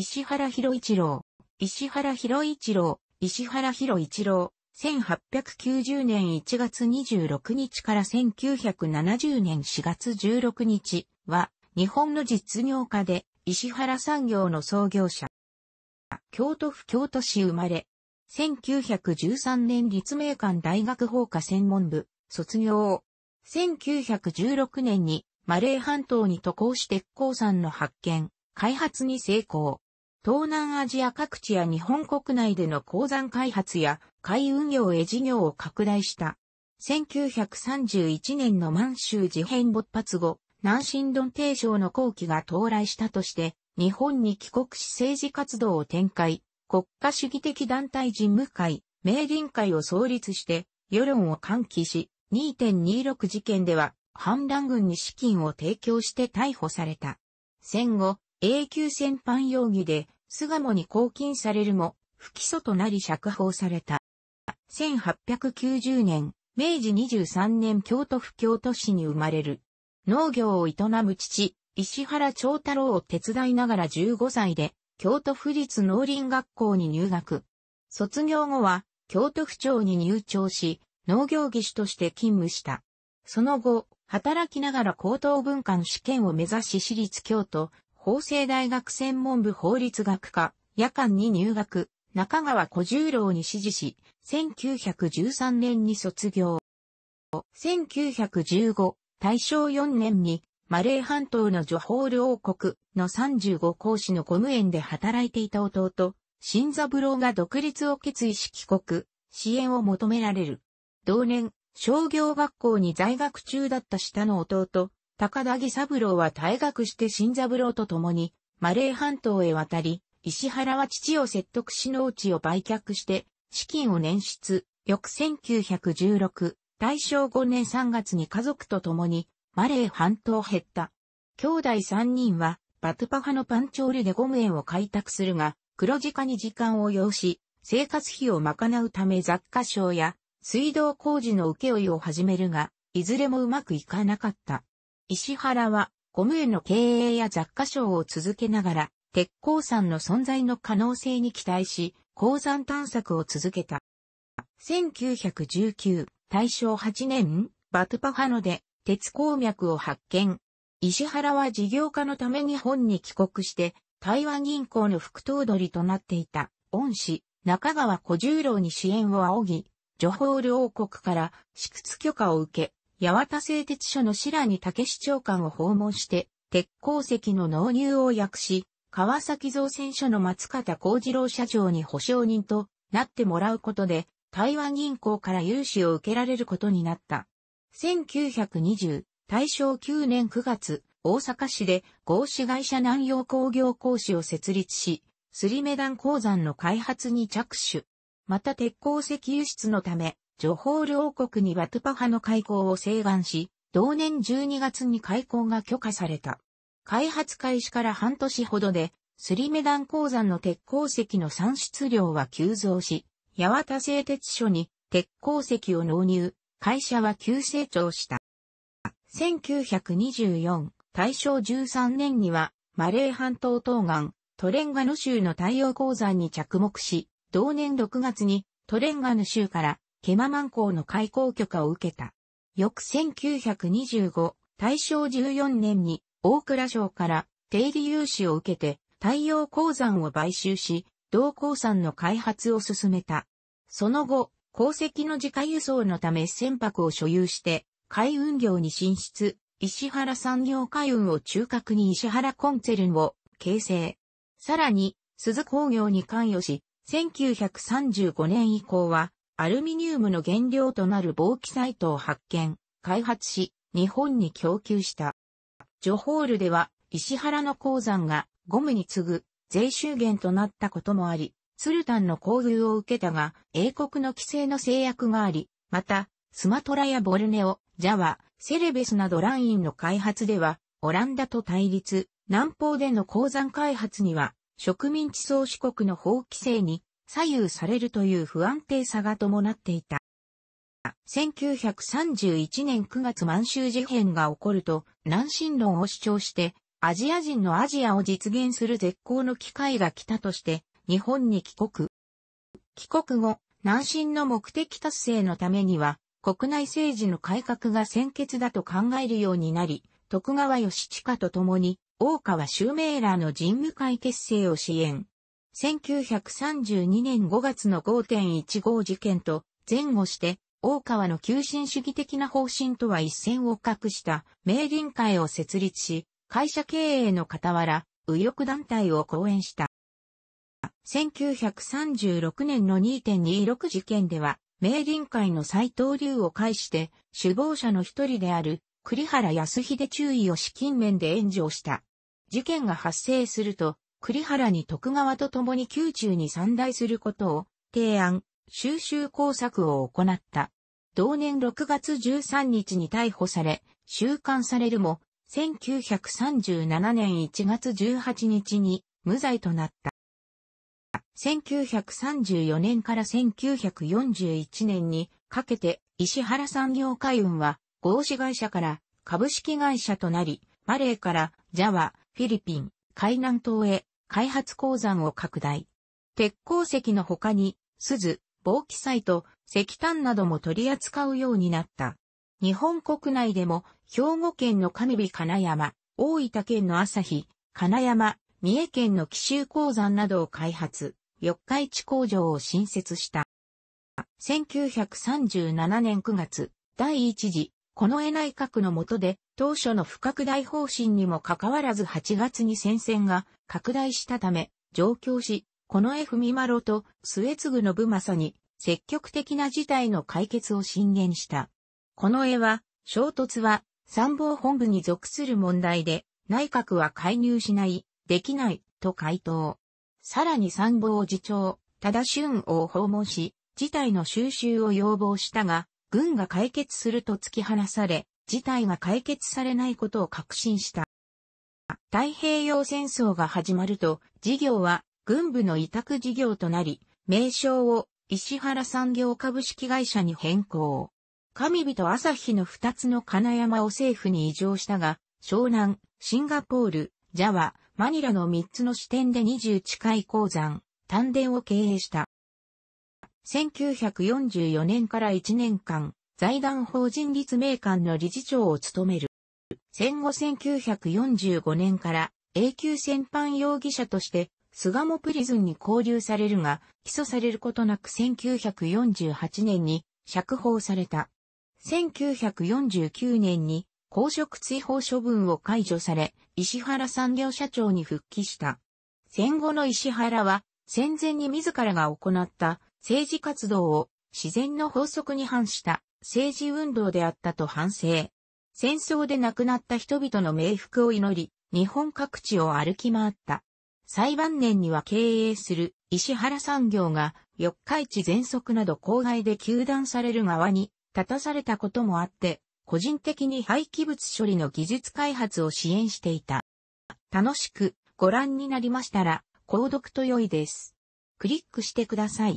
石原博一郎、石原博一郎、石原博一郎、1890年1月26日から1970年4月16日は、日本の実業家で、石原産業の創業者。京都府京都市生まれ。1913年立命館大学法科専門部、卒業。1916年にマレー半島に渡航して鉱山の発見、開発に成功。東南アジア各地や日本国内での鉱山開発や海運業へ事業を拡大した。1931年の満州事変勃発後、南進論定唱の後期が到来したとして、日本に帰国し政治活動を展開、国家主義的団体事務会、明倫会を創立して、世論を喚起し、2.26事件では、反乱軍に資金を提供して逮捕された。戦後、永久戦犯容疑で、巣鴨に拘禁されるも、不起訴となり釈放された。1890年、明治23年京都府京都市に生まれる。農業を営む父、石原長太郎を手伝いながら15歳で、京都府立農林学校に入学。卒業後は、京都府庁に入庁し、農業技師として勤務した。その後、働きながら高等文化の試験を目指し私立京都法政大学専門部法律学科、夜間に入学、中川小十郎に指示し、1913年に卒業。1915、大正4年に、マレー半島のジョホール王国の35講師のゴム園で働いていた弟、新三郎が独立を決意し帰国、支援を求められる。同年、商業学校に在学中だった下の弟、高田義三郎は退学して新三郎と共に、マレー半島へ渡り、石原は父を説得し農地を売却して、資金を捻出、翌1916、大正5年3月に家族と共に、マレー半島減った。兄弟3人は、バトパハのパンチョールでゴム園を開拓するが、黒字化に時間を要し、生活費を賄うため雑貨商や、水道工事の受け負いを始めるが、いずれもうまくいかなかった。石原は、ゴムへの経営や雑貨商を続けながら、鉄鉱山の存在の可能性に期待し、鉱山探索を続けた。1919、大正8年、バトパハノで鉄鉱脈を発見。石原は事業家のため日本に帰国して、台湾銀行の副頭取となっていた、恩師、中川小十郎に支援を仰ぎ、ジョホール王国から、試屈許可を受け、八幡製鉄所の白に武市長官を訪問して、鉄鉱石の納入を訳し、川崎造船所の松方幸次郎社長に保証人となってもらうことで、台湾銀行から融資を受けられることになった。1920、大正9年9月、大阪市で合資会社南洋工業工資を設立し、スリメダン鉱山の開発に着手。また鉄鉱石輸出のため、ジョホール王国にワトゥパハの開港を請願し、同年12月に開港が許可された。開発開始から半年ほどで、スリメダン鉱山の鉄鉱石の産出量は急増し、八幡製鉄所に鉄鉱石を納入、会社は急成長した。1924、大正13年には、マレー半島東岸、トレンガヌ州の太陽鉱山に着目し、同年6月にトレンガヌ州からケママン港の開港許可を受けた。翌1925、大正14年に大倉省から定理融資を受けて太陽鉱山を買収し、同鉱山の開発を進めた。その後、鉱石の自家輸送のため船舶を所有して、海運業に進出、石原産業海運を中核に石原コンツェルンを形成。さらに、鈴工業に関与し、1935年以降は、アルミニウムの原料となるボーキサイトを発見、開発し、日本に供給した。ジョホールでは、石原の鉱山がゴムに次ぐ税収源となったこともあり、ツルタンの交流を受けたが、英国の規制の制約があり、また、スマトラやボルネオ、ジャワ、セレベスなどラインの開発では、オランダと対立、南方での鉱山開発には、植民地創始国の法規制に左右されるという不安定さが伴っていた。1931年9月満州事変が起こると、南進論を主張して、アジア人のアジアを実現する絶好の機会が来たとして、日本に帰国。帰国後、南進の目的達成のためには、国内政治の改革が先決だと考えるようになり、徳川義親と共に、大川襲明らの人務会結成を支援。1932年5月の5.15事件と前後して、大川の急進主義的な方針とは一線を画した名林会を設立し、会社経営の傍ら、右翼団体を講演した。1936年の2.26事件では、名林会の斎藤龍を介して、首謀者の一人である栗原康秀注意を資金面で援助をした。事件が発生すると、栗原に徳川と共に宮中に散大することを提案、収集工作を行った。同年6月13日に逮捕され、収監されるも、1937年1月18日に無罪となった。1934年から1941年にかけて石原産業海運は合資会社から株式会社となり、マレーからジャワ、フィリピン、海南島へ開発鉱山を拡大。鉄鉱石の他に、鈴、防気サイト、石炭なども取り扱うようになった。日本国内でも、兵庫県の神火金山、大分県の朝日、金山、三重県の紀州鉱山などを開発、四日市工場を新設した。1937年9月、第一次この絵内閣の下で、当初の不拡大方針にもかかわらず8月に戦線が拡大したため、上京し、この絵文丸と末継信正に積極的な事態の解決を進言した。この絵は、衝突は参謀本部に属する問題で、内閣は介入しない、できない、と回答。さらに参謀次長、忠俊を訪問し、事態の収集を要望したが、軍が解決すると突き放され、事態が解決されないことを確信した。太平洋戦争が始まると、事業は軍部の委託事業となり、名称を石原産業株式会社に変更。神人と朝日の二つの金山を政府に移譲したが、湘南、シンガポール、ジャワ、マニラの三つの支店で20近い鉱山、丹田を経営した。1944年から1年間、財団法人立命館の理事長を務める。戦後1945年から永久戦犯容疑者として菅もプリズンに拘留されるが、起訴されることなく1948年に釈放された。1949年に公職追放処分を解除され、石原産業社長に復帰した。戦後の石原は、戦前に自らが行った政治活動を自然の法則に反した政治運動であったと反省。戦争で亡くなった人々の冥福を祈り、日本各地を歩き回った。最晩年には経営する石原産業が四日市全息など郊外で求断される側に立たされたこともあって、個人的に廃棄物処理の技術開発を支援していた。楽しくご覧になりましたら、購読と良いです。クリックしてください。